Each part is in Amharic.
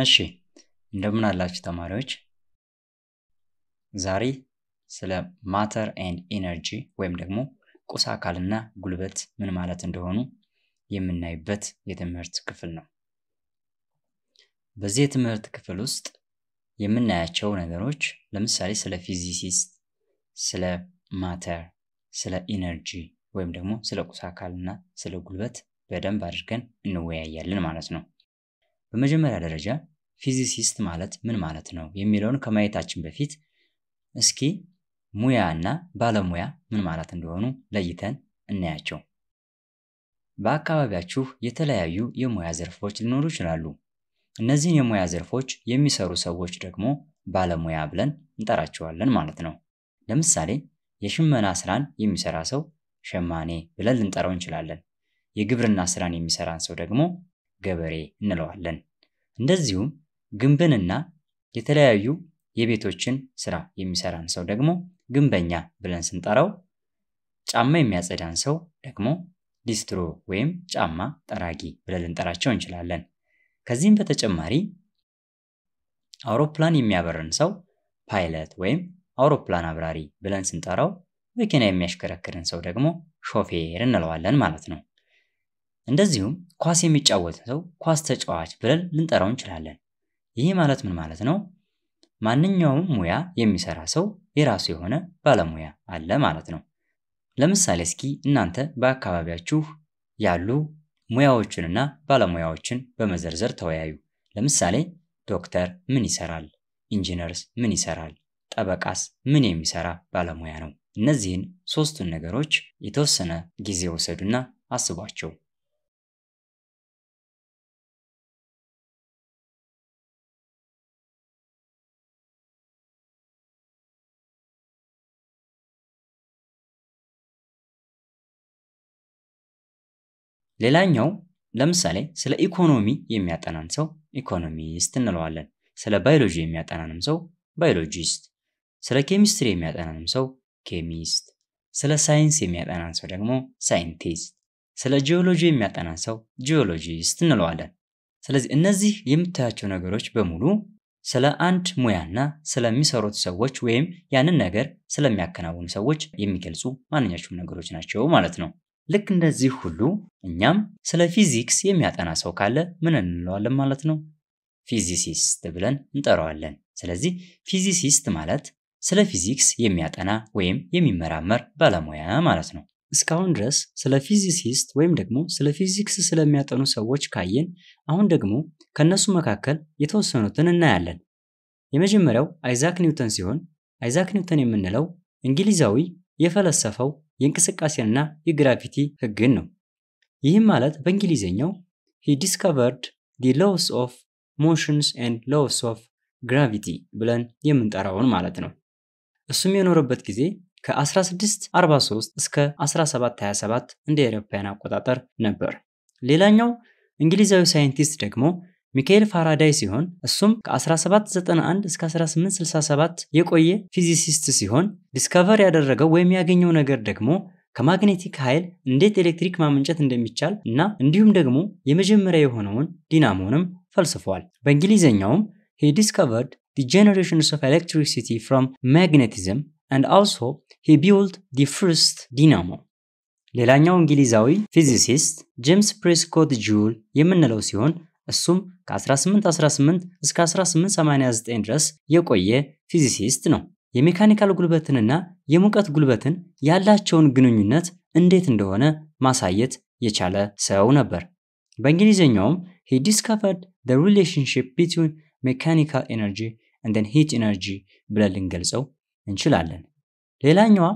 እሺ እንደምን አላችሁ ተማሪዎች? ዛሬ ስለ ማተር ኤንድ ኢነርጂ ወይም ደግሞ ቁስ አካልና ጉልበት ምን ማለት እንደሆኑ የምናይበት የትምህርት ክፍል ነው። በዚህ የትምህርት ክፍል ውስጥ የምናያቸው ነገሮች ለምሳሌ ስለ ፊዚሲስት፣ ስለ ማተር፣ ስለ ኢነርጂ ወይም ደግሞ ስለ ቁስ አካልና ስለ ጉልበት በደንብ አድርገን እንወያያለን ማለት ነው። በመጀመሪያ ደረጃ ፊዚሲስት ማለት ምን ማለት ነው የሚለውን ከማየታችን በፊት እስኪ ሙያ እና ባለሙያ ምን ማለት እንደሆኑ ለይተን እናያቸው። በአካባቢያችሁ የተለያዩ የሙያ ዘርፎች ሊኖሩ ይችላሉ። እነዚህን የሙያ ዘርፎች የሚሰሩ ሰዎች ደግሞ ባለሙያ ብለን እንጠራቸዋለን ማለት ነው። ለምሳሌ የሽመና ስራን የሚሰራ ሰው ሸማኔ ብለን ልንጠራው እንችላለን። የግብርና ስራን የሚሰራን ሰው ደግሞ ገበሬ እንለዋለን። እንደዚሁም ግንብንና የተለያዩ የቤቶችን ስራ የሚሰራን ሰው ደግሞ ግንበኛ ብለን ስንጠራው፣ ጫማ የሚያጸዳን ሰው ደግሞ ሊስትሮ ወይም ጫማ ጠራጊ ብለን ልንጠራቸው እንችላለን። ከዚህም በተጨማሪ አውሮፕላን የሚያበርን ሰው ፓይለት ወይም አውሮፕላን አብራሪ ብለን ስንጠራው፣ መኪና የሚያሽከረክርን ሰው ደግሞ ሾፌር እንለዋለን ማለት ነው። እንደዚሁም ኳስ የሚጫወት ሰው ኳስ ተጫዋች ብለን ልንጠራው እንችላለን። ይህ ማለት ምን ማለት ነው? ማንኛውም ሙያ የሚሰራ ሰው የራሱ የሆነ ባለሙያ አለ ማለት ነው። ለምሳሌ እስኪ እናንተ በአካባቢያችሁ ያሉ ሙያዎችንና ባለሙያዎችን በመዘርዘር ተወያዩ። ለምሳሌ ዶክተር ምን ይሰራል? ኢንጂነርስ ምን ይሰራል? ጠበቃስ ምን የሚሰራ ባለሙያ ነው? እነዚህን ሶስቱን ነገሮች የተወሰነ ጊዜ ወሰዱና አስቧቸው። ሌላኛው ለምሳሌ ስለ ኢኮኖሚ የሚያጠናን ሰው ኢኮኖሚስት እንለዋለን። ስለ ባዮሎጂ የሚያጠናንም ሰው ባዮሎጂስት፣ ስለ ኬሚስትሪ የሚያጠናንም ሰው ኬሚስት፣ ስለ ሳይንስ የሚያጠናን ሰው ደግሞ ሳይንቲስት፣ ስለ ጂኦሎጂ የሚያጠናን ሰው ጂኦሎጂስት እንለዋለን። ስለዚህ እነዚህ የምታያቸው ነገሮች በሙሉ ስለ አንድ ሙያና ስለሚሰሩት ሰዎች ወይም ያንን ነገር ስለሚያከናውኑ ሰዎች የሚገልጹ ማንኛቸውም ነገሮች ናቸው ማለት ነው። ልክ እንደዚህ ሁሉ እኛም ስለ ፊዚክስ የሚያጠና ሰው ካለ ምን እንለዋለን ማለት ነው? ፊዚሲስት ብለን እንጠራዋለን። ስለዚህ ፊዚሲስት ማለት ስለ ፊዚክስ የሚያጠና ወይም የሚመራመር ባለሙያ ማለት ነው። እስካሁን ድረስ ስለ ፊዚሲስት ወይም ደግሞ ስለ ፊዚክስ ስለሚያጠኑ ሰዎች ካየን፣ አሁን ደግሞ ከእነሱ መካከል የተወሰኑትን እናያለን። የመጀመሪያው አይዛክ ኒውተን ሲሆን አይዛክ ኒውተን የምንለው እንግሊዛዊ የፈለሰፈው የእንቅስቃሴና የግራፊቲ ህግን ነው። ይህም ማለት በእንግሊዝኛው ሂ ዲስከቨርድ ዲ ሎስ ኦፍ ሞሽንስ ኤንድ ሎስ ኦፍ ግራቪቲ ብለን የምንጠራውን ማለት ነው። እሱም የኖረበት ጊዜ ከ1643 እስከ 1727 እንደ ኤሮፓያን አቆጣጠር ነበር። ሌላኛው እንግሊዛዊ ሳይንቲስት ደግሞ ሚካኤል ፋራዳይ ሲሆን እሱም ከ1791 እስከ 1867 የቆየ ፊዚሲስት ሲሆን ዲስከቨር ያደረገው ወይም ያገኘው ነገር ደግሞ ከማግኔቲክ ኃይል እንዴት ኤሌክትሪክ ማመንጨት እንደሚቻል እና እንዲሁም ደግሞ የመጀመሪያ የሆነውን ዲናሞንም ፈልስፏል። በእንግሊዝኛውም ሂ ዲስከቨርድ ዲ ጀነሬሽንስ ኦፍ ኤሌክትሪሲቲ ፍሮም ማግኔቲዝም አንድ አልሶ ሂ ቢውልድ ዲ ፍርስት ዲናሞ። ሌላኛው እንግሊዛዊ ፊዚሲስት ጄምስ ፕሬስኮት ጁል የምንለው ሲሆን እሱም ከ1818 እስከ 1889 ድረስ የቆየ ፊዚሲስት ነው። የሜካኒካል ጉልበትንና የሙቀት ጉልበትን ያላቸውን ግንኙነት እንዴት እንደሆነ ማሳየት የቻለ ሰው ነበር። በእንግሊዝኛውም ሂ discovered the ሪሌሽንሽፕ between ሜካኒካል ኤነርጂ እንደን ሂት ኤነርጂ ብለን ልንገልጸው እንችላለን። ሌላኛዋ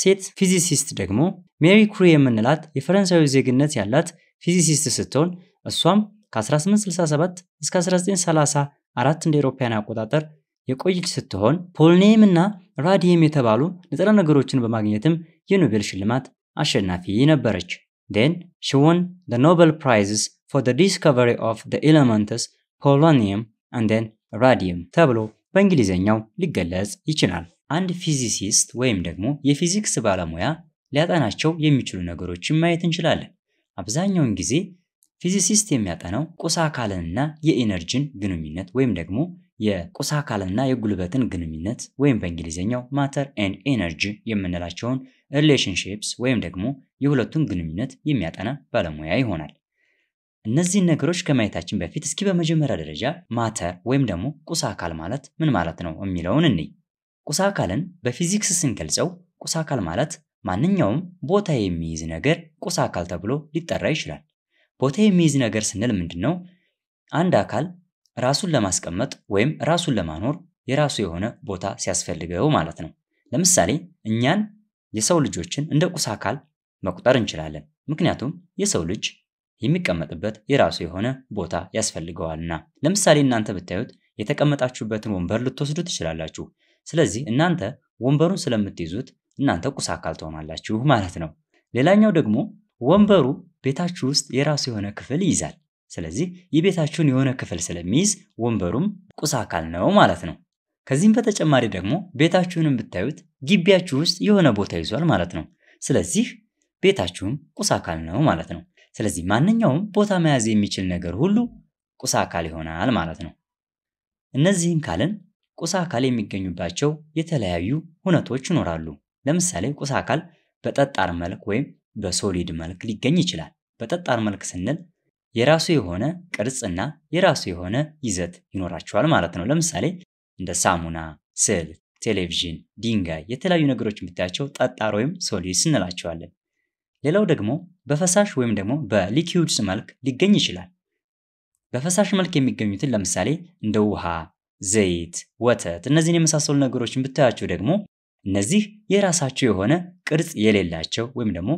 ሴት ፊዚሲስት ደግሞ ሜሪ ኩሪ የምንላት የፈረንሳዊ ዜግነት ያላት ፊዚሲስት ስትሆን እሷም ከ1867 እስከ 1934 እንደ ኤሮፓያን አቆጣጠር የቆየች ስትሆን ፖልኒየም እና ራዲየም የተባሉ ንጥረ ነገሮችን በማግኘትም የኖቤል ሽልማት አሸናፊ ነበረች። ዴን ሽወን ደ ኖቤል ፕራይዝስ ፎር ደ ዲስከቨሪ ኦፍ ደ ኤለመንትስ ፖሎኒየም ን ራዲየም ተብሎ በእንግሊዝኛው ሊገለጽ ይችላል። አንድ ፊዚሲስት ወይም ደግሞ የፊዚክስ ባለሙያ ሊያጠናቸው የሚችሉ ነገሮችን ማየት እንችላለን። አብዛኛውን ጊዜ ፊዚሲስት የሚያጠናው ቁስ አካልንና የኢነርጂን ግንኙነት ወይም ደግሞ የቁስ አካልና የጉልበትን ግንኙነት ወይም በእንግሊዝኛው ማተር ኤንድ ኤነርጂ የምንላቸውን ሪሌሽንሽፕስ ወይም ደግሞ የሁለቱን ግንኙነት የሚያጠና ባለሙያ ይሆናል። እነዚህን ነገሮች ከማየታችን በፊት እስኪ በመጀመሪያ ደረጃ ማተር ወይም ደግሞ ቁስ አካል ማለት ምን ማለት ነው የሚለውን እንይ። ቁስ አካልን በፊዚክስ ስንገልጸው ቁስ አካል ማለት ማንኛውም ቦታ የሚይዝ ነገር ቁስ አካል ተብሎ ሊጠራ ይችላል። ቦታ የሚይዝ ነገር ስንል ምንድን ነው? አንድ አካል ራሱን ለማስቀመጥ ወይም ራሱን ለማኖር የራሱ የሆነ ቦታ ሲያስፈልገው ማለት ነው። ለምሳሌ እኛን የሰው ልጆችን እንደ ቁስ አካል መቁጠር እንችላለን። ምክንያቱም የሰው ልጅ የሚቀመጥበት የራሱ የሆነ ቦታ ያስፈልገዋልና። ለምሳሌ እናንተ ብታዩት የተቀመጣችሁበትን ወንበር ልትወስዱ ትችላላችሁ። ስለዚህ እናንተ ወንበሩን ስለምትይዙት እናንተ ቁስ አካል ትሆናላችሁ ማለት ነው። ሌላኛው ደግሞ ወንበሩ ቤታችሁ ውስጥ የራሱ የሆነ ክፍል ይይዛል። ስለዚህ የቤታችሁን የሆነ ክፍል ስለሚይዝ ወንበሩም ቁስ አካል ነው ማለት ነው። ከዚህም በተጨማሪ ደግሞ ቤታችሁንም ብታዩት ግቢያችሁ ውስጥ የሆነ ቦታ ይዟል ማለት ነው። ስለዚህ ቤታችሁም ቁስ አካል ነው ማለት ነው። ስለዚህ ማንኛውም ቦታ መያዝ የሚችል ነገር ሁሉ ቁስ አካል ይሆናል ማለት ነው። እነዚህን ካልን ቁስ አካል የሚገኙባቸው የተለያዩ ሁነቶች ይኖራሉ። ለምሳሌ ቁስ አካል በጠጣር መልክ ወይም በሶሊድ መልክ ሊገኝ ይችላል። በጠጣር መልክ ስንል የራሱ የሆነ ቅርጽና የራሱ የሆነ ይዘት ይኖራቸዋል ማለት ነው። ለምሳሌ እንደ ሳሙና፣ ስል፣ ቴሌቪዥን፣ ድንጋይ፣ የተለያዩ ነገሮች የምታያቸው ጠጣር ወይም ሶሊድስ እንላቸዋለን። ሌላው ደግሞ በፈሳሽ ወይም ደግሞ በሊኪዩድስ መልክ ሊገኝ ይችላል። በፈሳሽ መልክ የሚገኙትን ለምሳሌ እንደ ውሃ፣ ዘይት፣ ወተት እነዚህን የመሳሰሉ ነገሮችን ብታያቸው ደግሞ እነዚህ የራሳቸው የሆነ ቅርጽ የሌላቸው ወይም ደግሞ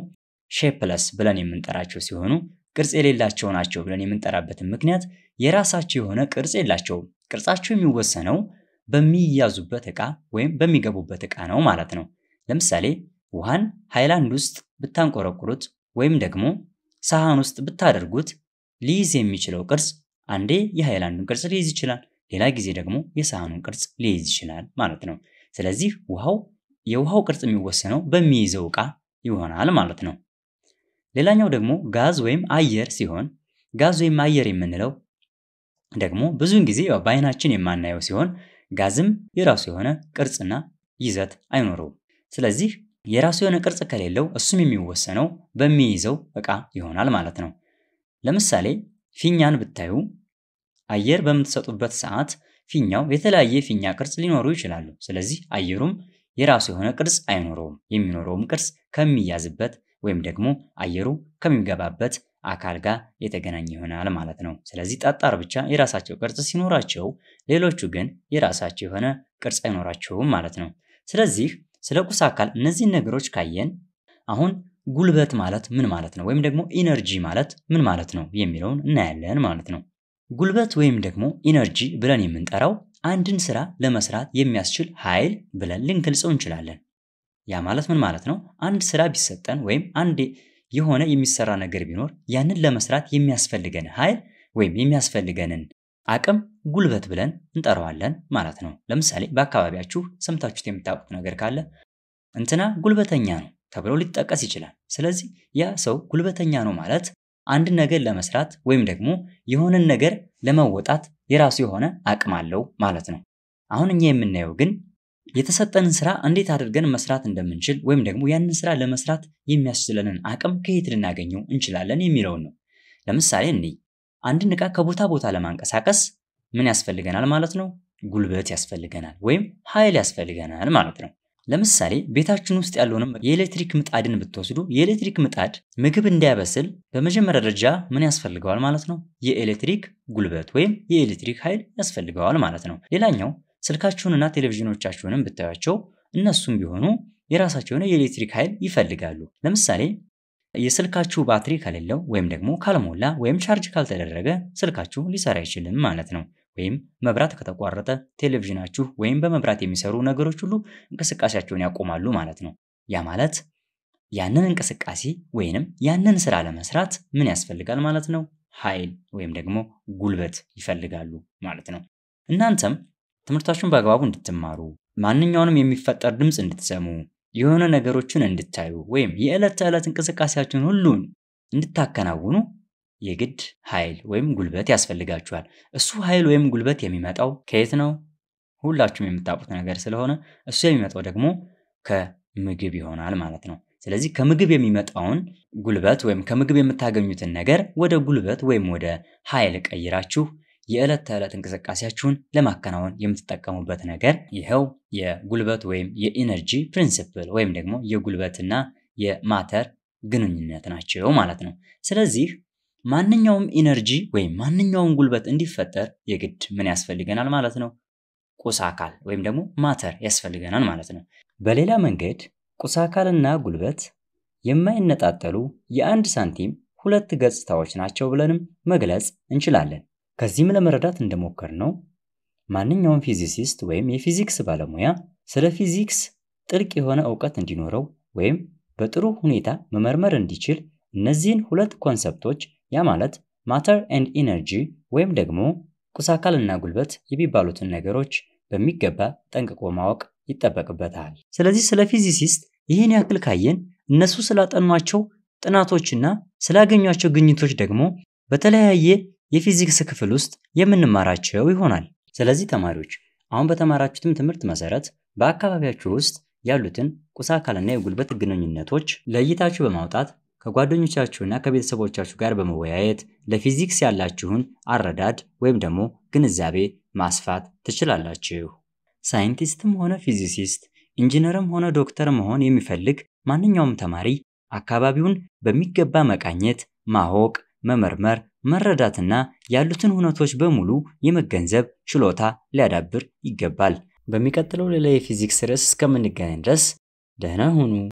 ሼፕለስ ብለን የምንጠራቸው ሲሆኑ ቅርጽ የሌላቸው ናቸው ብለን የምንጠራበትን ምክንያት የራሳቸው የሆነ ቅርጽ የላቸውም። ቅርጻቸው የሚወሰነው በሚያዙበት ዕቃ ወይም በሚገቡበት ዕቃ ነው ማለት ነው። ለምሳሌ ውሃን ሃይላንድ ውስጥ ብታንቆረቁሩት ወይም ደግሞ ሳህን ውስጥ ብታደርጉት ሊይዝ የሚችለው ቅርጽ አንዴ የሃይላንዱን ቅርጽ ሊይዝ ይችላል፣ ሌላ ጊዜ ደግሞ የሳህኑን ቅርጽ ሊይዝ ይችላል ማለት ነው። ስለዚህ ውሃው የውሃው ቅርጽ የሚወሰነው በሚይዘው ዕቃ ይሆናል ማለት ነው። ሌላኛው ደግሞ ጋዝ ወይም አየር ሲሆን ጋዝ ወይም አየር የምንለው ደግሞ ብዙውን ጊዜ ያው በአይናችን የማናየው ሲሆን ጋዝም የራሱ የሆነ ቅርጽና ይዘት አይኖረውም። ስለዚህ የራሱ የሆነ ቅርጽ ከሌለው እሱም የሚወሰነው በሚይዘው እቃ ይሆናል ማለት ነው። ለምሳሌ ፊኛን ብታዩ አየር በምትሰጡበት ሰዓት ፊኛው የተለያየ ፊኛ ቅርጽ ሊኖሩ ይችላሉ። ስለዚህ አየሩም የራሱ የሆነ ቅርጽ አይኖረውም። የሚኖረውም ቅርጽ ከሚያዝበት ወይም ደግሞ አየሩ ከሚገባበት አካል ጋር የተገናኘ ይሆናል ማለት ነው። ስለዚህ ጠጣር ብቻ የራሳቸው ቅርጽ ሲኖራቸው፣ ሌሎቹ ግን የራሳቸው የሆነ ቅርጽ አይኖራቸውም ማለት ነው። ስለዚህ ስለ ቁስ አካል እነዚህን ነገሮች ካየን አሁን ጉልበት ማለት ምን ማለት ነው ወይም ደግሞ ኢነርጂ ማለት ምን ማለት ነው የሚለውን እናያለን ማለት ነው። ጉልበት ወይም ደግሞ ኢነርጂ ብለን የምንጠራው አንድን ስራ ለመስራት የሚያስችል ኃይል ብለን ልንገልጸው እንችላለን። ያ ማለት ምን ማለት ነው? አንድ ስራ ቢሰጠን ወይም አንድ የሆነ የሚሰራ ነገር ቢኖር ያንን ለመስራት የሚያስፈልገን ኃይል ወይም የሚያስፈልገንን አቅም ጉልበት ብለን እንጠራዋለን ማለት ነው። ለምሳሌ በአካባቢያችሁ ሰምታችሁት የምታውቁት ነገር ካለ እንትና ጉልበተኛ ነው ተብሎ ሊጠቀስ ይችላል። ስለዚህ ያ ሰው ጉልበተኛ ነው ማለት አንድ ነገር ለመስራት ወይም ደግሞ የሆነን ነገር ለመወጣት የራሱ የሆነ አቅም አለው ማለት ነው። አሁን እኛ የምናየው ግን የተሰጠንን ስራ እንዴት አድርገን መስራት እንደምንችል ወይም ደግሞ ያንን ስራ ለመስራት የሚያስችለንን አቅም ከየት ልናገኘው እንችላለን የሚለውን ነው። ለምሳሌ እኔ አንድን ዕቃ ከቦታ ቦታ ለማንቀሳቀስ ምን ያስፈልገናል ማለት ነው? ጉልበት ያስፈልገናል ወይም ኃይል ያስፈልገናል ማለት ነው። ለምሳሌ ቤታችን ውስጥ ያለውንም የኤሌክትሪክ ምጣድን ብትወስዱ የኤሌክትሪክ ምጣድ ምግብ እንዲያበስል በመጀመሪያ ደረጃ ምን ያስፈልገዋል ማለት ነው? የኤሌክትሪክ ጉልበት ወይም የኤሌክትሪክ ኃይል ያስፈልገዋል ማለት ነው። ሌላኛው ስልካችሁንና ቴሌቪዥኖቻችሁንም ብታያቸው እነሱም ቢሆኑ የራሳቸው የሆነ የኤሌክትሪክ ኃይል ይፈልጋሉ። ለምሳሌ የስልካችሁ ባትሪ ከሌለው ወይም ደግሞ ካልሞላ ወይም ቻርጅ ካልተደረገ ስልካችሁ ሊሰራ አይችልም ማለት ነው። ወይም መብራት ከተቋረጠ ቴሌቪዥናችሁ ወይም በመብራት የሚሰሩ ነገሮች ሁሉ እንቅስቃሴያቸውን ያቆማሉ ማለት ነው። ያ ማለት ያንን እንቅስቃሴ ወይንም ያንን ስራ ለመስራት ምን ያስፈልጋል ማለት ነው? ኃይል ወይም ደግሞ ጉልበት ይፈልጋሉ ማለት ነው። እናንተም ትምህርታችሁን በአግባቡ እንድትማሩ፣ ማንኛውንም የሚፈጠር ድምፅ እንድትሰሙ፣ የሆነ ነገሮችን እንድታዩ ወይም የዕለት ተዕለት እንቅስቃሴያችሁን ሁሉን እንድታከናውኑ የግድ ኃይል ወይም ጉልበት ያስፈልጋችኋል። እሱ ኃይል ወይም ጉልበት የሚመጣው ከየት ነው? ሁላችሁም የምታውቁት ነገር ስለሆነ እሱ የሚመጣው ደግሞ ከምግብ ይሆናል ማለት ነው። ስለዚህ ከምግብ የሚመጣውን ጉልበት ወይም ከምግብ የምታገኙትን ነገር ወደ ጉልበት ወይም ወደ ኃይል ቀይራችሁ የዕለት ተዕለት እንቅስቃሴያችሁን ለማከናወን የምትጠቀሙበት ነገር ይኸው የጉልበት ወይም የኢነርጂ ፕሪንሲፕል ወይም ደግሞ የጉልበትና የማተር ግንኙነት ናቸው ማለት ነው። ስለዚህ ማንኛውም ኢነርጂ ወይም ማንኛውም ጉልበት እንዲፈጠር የግድ ምን ያስፈልገናል ማለት ነው? ቁስ አካል ወይም ደግሞ ማተር ያስፈልገናል ማለት ነው። በሌላ መንገድ ቁስ አካልና ጉልበት የማይነጣጠሉ የአንድ ሳንቲም ሁለት ገጽታዎች ናቸው ብለንም መግለጽ እንችላለን። ከዚህም ለመረዳት እንደሞከር ነው ማንኛውም ፊዚሲስት ወይም የፊዚክስ ባለሙያ ስለ ፊዚክስ ጥልቅ የሆነ እውቀት እንዲኖረው ወይም በጥሩ ሁኔታ መመርመር እንዲችል እነዚህን ሁለት ኮንሰፕቶች ያ ማለት ማተር ኤንድ ኢነርጂ ወይም ደግሞ ቁስ አካልና ጉልበት የሚባሉትን ነገሮች በሚገባ ጠንቅቆ ማወቅ ይጠበቅበታል። ስለዚህ ስለ ፊዚሲስት ይህን ያክል ካየን እነሱ ስላጠኗቸው ጥናቶችና ስላገኟቸው ግኝቶች ደግሞ በተለያየ የፊዚክስ ክፍል ውስጥ የምንማራቸው ይሆናል። ስለዚህ ተማሪዎች አሁን በተማራችሁትም ትምህርት መሰረት በአካባቢያችሁ ውስጥ ያሉትን ቁስ አካልና የጉልበት ግንኙነቶች ለይታችሁ በማውጣት ከጓደኞቻችሁና ከቤተሰቦቻችሁ ጋር በመወያየት ለፊዚክስ ያላችሁን አረዳድ ወይም ደግሞ ግንዛቤ ማስፋት ትችላላችሁ። ሳይንቲስትም ሆነ ፊዚሲስት፣ ኢንጂነርም ሆነ ዶክተር መሆን የሚፈልግ ማንኛውም ተማሪ አካባቢውን በሚገባ መቃኘት፣ ማወቅ፣ መመርመር፣ መረዳትና ያሉትን ሁነቶች በሙሉ የመገንዘብ ችሎታ ሊያዳብር ይገባል። በሚቀጥለው ሌላ የፊዚክስ ርዕስ እስከምንገናኝ ድረስ ደህና ሁኑ።